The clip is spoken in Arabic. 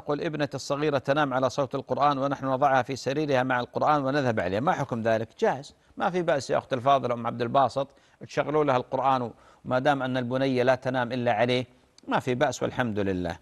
تقول ابنتي الصغيرة تنام على صوت القرآن ونحن نضعها في سريرها مع القرآن ونذهب عليها ما حكم ذلك جاهز ما في بأس يا أخت الفاضلة أم عبد الباسط تشغلوا لها القرآن وما دام أن البنية لا تنام إلا عليه ما في بأس والحمد لله